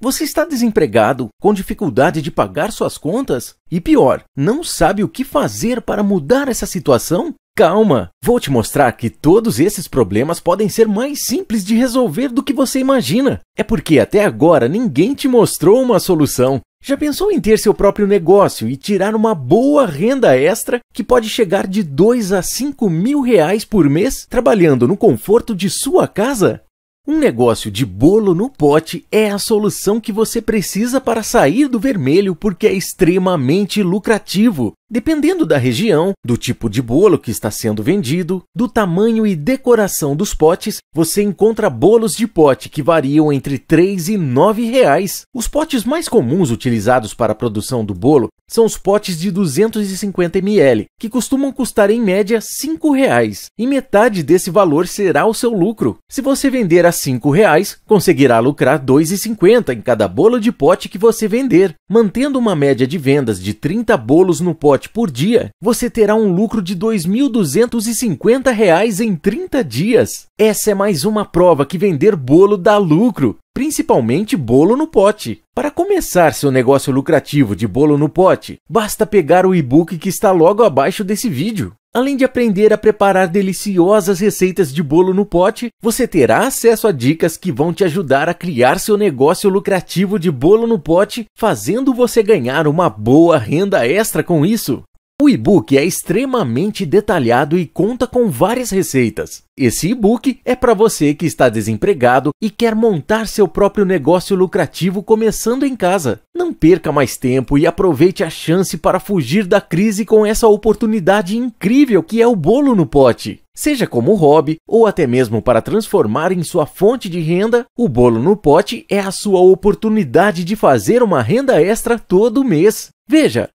Você está desempregado, com dificuldade de pagar suas contas? E pior, não sabe o que fazer para mudar essa situação? Calma! Vou te mostrar que todos esses problemas podem ser mais simples de resolver do que você imagina. É porque até agora ninguém te mostrou uma solução. Já pensou em ter seu próprio negócio e tirar uma boa renda extra que pode chegar de 2 a 5 mil reais por mês trabalhando no conforto de sua casa? Um negócio de bolo no pote é a solução que você precisa para sair do vermelho porque é extremamente lucrativo. Dependendo da região, do tipo de bolo que está sendo vendido, do tamanho e decoração dos potes, você encontra bolos de pote que variam entre R$ 3 e R$ 9. Reais. Os potes mais comuns utilizados para a produção do bolo são os potes de 250 ml, que costumam custar em média R$ 5, reais, e metade desse valor será o seu lucro. Se você vender a R$ 5, reais, conseguirá lucrar R$ 2,50 em cada bolo de pote que você vender, mantendo uma média de vendas de 30 bolos no pote por dia, você terá um lucro de R$ 2.250 em 30 dias. Essa é mais uma prova que vender bolo dá lucro, principalmente bolo no pote. Para começar seu negócio lucrativo de bolo no pote, basta pegar o e-book que está logo abaixo desse vídeo. Além de aprender a preparar deliciosas receitas de bolo no pote, você terá acesso a dicas que vão te ajudar a criar seu negócio lucrativo de bolo no pote, fazendo você ganhar uma boa renda extra com isso. O e-book é extremamente detalhado e conta com várias receitas. Esse e-book é para você que está desempregado e quer montar seu próprio negócio lucrativo começando em casa. Não perca mais tempo e aproveite a chance para fugir da crise com essa oportunidade incrível que é o bolo no pote. Seja como hobby ou até mesmo para transformar em sua fonte de renda, o bolo no pote é a sua oportunidade de fazer uma renda extra todo mês. Veja,